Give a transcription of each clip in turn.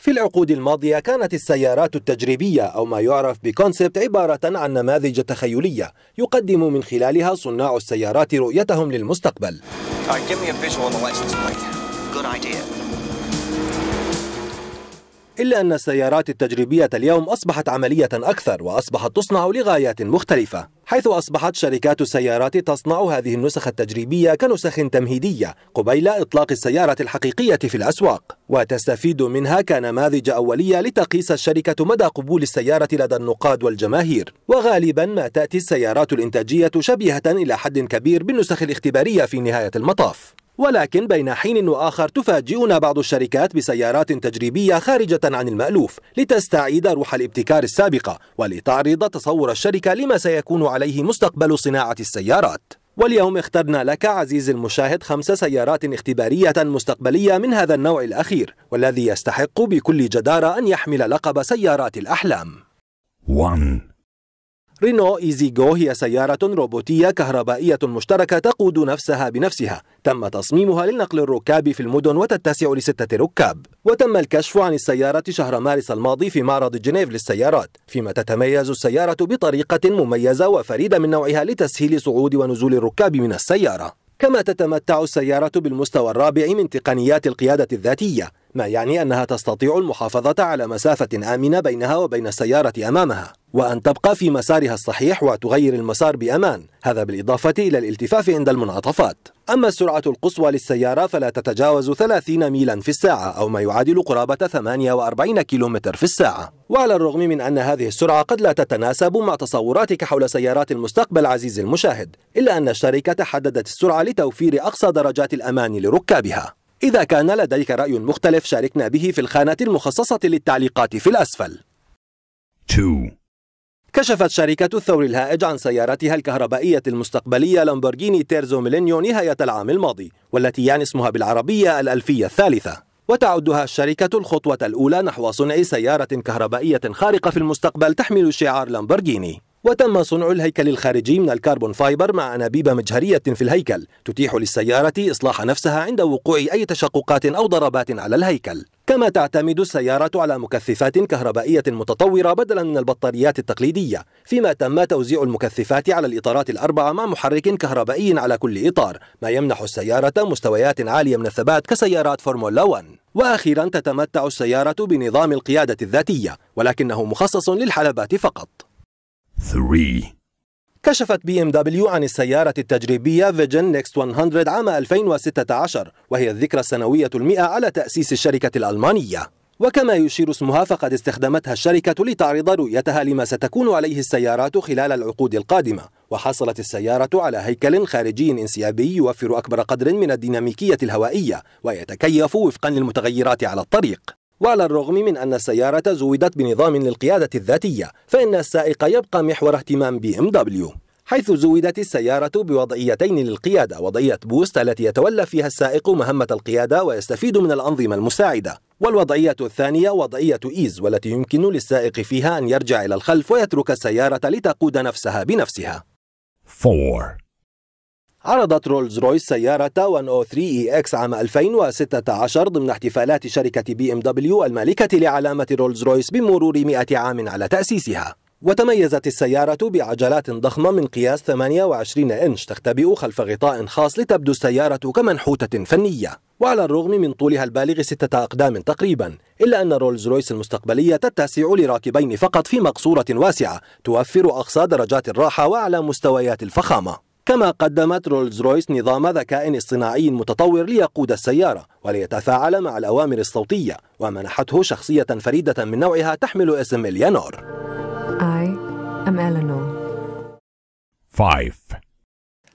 في العقود الماضية كانت السيارات التجريبية أو ما يعرف بكونسبت عبارة عن نماذج تخيلية يقدم من خلالها صناع السيارات رؤيتهم للمستقبل. إلا أن السيارات التجريبية اليوم أصبحت عملية أكثر وأصبحت تصنع لغايات مختلفة حيث أصبحت شركات السيارات تصنع هذه النسخ التجريبية كنسخ تمهيدية قبيل إطلاق السيارة الحقيقية في الأسواق وتستفيد منها كنماذج أولية لتقيس الشركة مدى قبول السيارة لدى النقاد والجماهير وغالبا ما تأتي السيارات الإنتاجية شبيهة إلى حد كبير بالنسخ الاختبارية في نهاية المطاف ولكن بين حين وآخر تفاجئنا بعض الشركات بسيارات تجريبية خارجة عن المألوف لتستعيد روح الابتكار السابقة ولتعرض تصور الشركة لما سيكون عليه مستقبل صناعة السيارات واليوم اخترنا لك عزيزي المشاهد خمس سيارات اختبارية مستقبلية من هذا النوع الأخير والذي يستحق بكل جدارة أن يحمل لقب سيارات الأحلام One. رينو جو هي سيارة روبوتية كهربائية مشتركة تقود نفسها بنفسها تم تصميمها لنقل الركاب في المدن وتتسع لستة ركاب وتم الكشف عن السيارة شهر مارس الماضي في معرض جنيف للسيارات فيما تتميز السيارة بطريقة مميزة وفريدة من نوعها لتسهيل صعود ونزول الركاب من السيارة كما تتمتع السيارة بالمستوى الرابع من تقنيات القيادة الذاتية ما يعني أنها تستطيع المحافظة على مسافة آمنة بينها وبين السيارة أمامها وأن تبقى في مسارها الصحيح وتغير المسار بأمان هذا بالإضافة إلى الالتفاف عند المنعطفات أما السرعة القصوى للسيارة فلا تتجاوز 30 ميلا في الساعة أو ما يعادل قرابة 48 كيلومتر في الساعة وعلى الرغم من أن هذه السرعة قد لا تتناسب مع تصوراتك حول سيارات المستقبل عزيزي المشاهد إلا أن الشركة حددت السرعة لتوفير أقصى درجات الأمان لركابها إذا كان لديك رأي مختلف شاركنا به في الخانة المخصصة للتعليقات في الأسفل كشفت شركة الثور الهائج عن سيارتها الكهربائية المستقبلية لامبورغيني تيرزو ميلينيو نهاية العام الماضي والتي يعني اسمها بالعربية الألفية الثالثة وتعدها الشركة الخطوة الأولى نحو صنع سيارة كهربائية خارقة في المستقبل تحمل شعار لامبورغيني وتم صنع الهيكل الخارجي من الكربون فايبر مع أنابيب مجهرية في الهيكل تتيح للسيارة إصلاح نفسها عند وقوع أي تشققات أو ضربات على الهيكل كما تعتمد السيارة على مكثفات كهربائية متطورة بدلا من البطاريات التقليدية فيما تم توزيع المكثفات على الإطارات الأربعة مع محرك كهربائي على كل إطار ما يمنح السيارة مستويات عالية من الثبات كسيارات فورمولا 1 وأخيرا تتمتع السيارة بنظام القيادة الذاتية ولكنه مخصص للحلبات فقط 3 كشفت بي ام دبليو عن السيارة التجريبية فيجن نيكست 100 عام 2016 وهي الذكرى السنوية المئة على تأسيس الشركة الألمانية وكما يشير اسمها فقد استخدمتها الشركة لتعرض رؤيتها لما ستكون عليه السيارات خلال العقود القادمة وحصلت السيارة على هيكل خارجي انسيابي يوفر أكبر قدر من الديناميكية الهوائية ويتكيف وفقا للمتغيرات على الطريق وعلى الرغم من أن السيارة زودت بنظام للقيادة الذاتية فإن السائق يبقى محور اهتمام بي ام دبليو حيث زودت السيارة بوضعيتين للقيادة وضعية بوست التي يتولى فيها السائق مهمة القيادة ويستفيد من الأنظمة المساعدة والوضعية الثانية وضعية إيز والتي يمكن للسائق فيها أن يرجع إلى الخلف ويترك السيارة لتقود نفسها بنفسها عرضت رولز رويس سيارة 103 اي اكس عام 2016 ضمن احتفالات شركة بي ام دبليو المالكة لعلامة رولز رويس بمرور 100 عام على تأسيسها وتميزت السيارة بعجلات ضخمة من قياس 28 إنش تختبئ خلف غطاء خاص لتبدو السيارة كمنحوتة فنية وعلى الرغم من طولها البالغ ستة أقدام تقريبا إلا أن رولز رويس المستقبلية تتسع لراكبين فقط في مقصورة واسعة توفر أقصى درجات الراحة وأعلى مستويات الفخامة كما قدمت رولز رويس نظام ذكاء اصطناعي متطور ليقود السيارة وليتفاعل مع الأوامر الصوتية ومنحته شخصية فريدة من نوعها تحمل اسم إليانور I am Eleanor.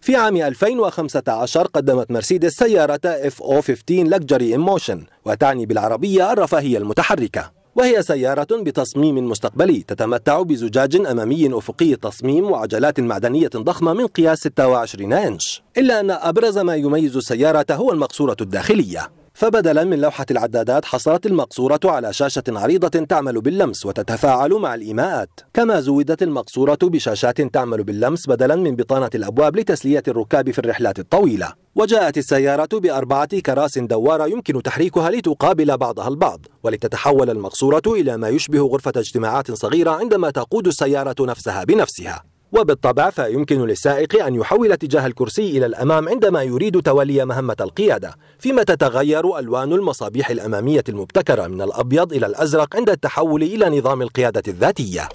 في عام 2015 قدمت مرسيدس سيارة FO15 Luxury Emotion وتعني بالعربية الرفاهية المتحركة وهي سيارة بتصميم مستقبلي تتمتع بزجاج أمامي أفقي التصميم وعجلات معدنية ضخمة من قياس 26 إنش إلا أن أبرز ما يميز السيارة هو المقصورة الداخلية فبدلا من لوحة العدادات حصلت المقصورة على شاشة عريضة تعمل باللمس وتتفاعل مع الإيماءات كما زودت المقصورة بشاشات تعمل باللمس بدلا من بطانة الأبواب لتسلية الركاب في الرحلات الطويلة وجاءت السيارة بأربعة كراس دوارة يمكن تحريكها لتقابل بعضها البعض ولتتحول المقصورة إلى ما يشبه غرفة اجتماعات صغيرة عندما تقود السيارة نفسها بنفسها وبالطبع فيمكن للسائق أن يحول اتجاه الكرسي إلى الأمام عندما يريد تولي مهمة القيادة فيما تتغير ألوان المصابيح الأمامية المبتكرة من الأبيض إلى الأزرق عند التحول إلى نظام القيادة الذاتية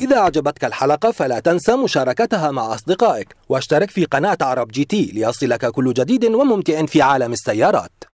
إذا أعجبتك الحلقة فلا تنسى مشاركتها مع أصدقائك واشترك في قناة عرب جي تي ليصلك كل جديد وممتع في عالم السيارات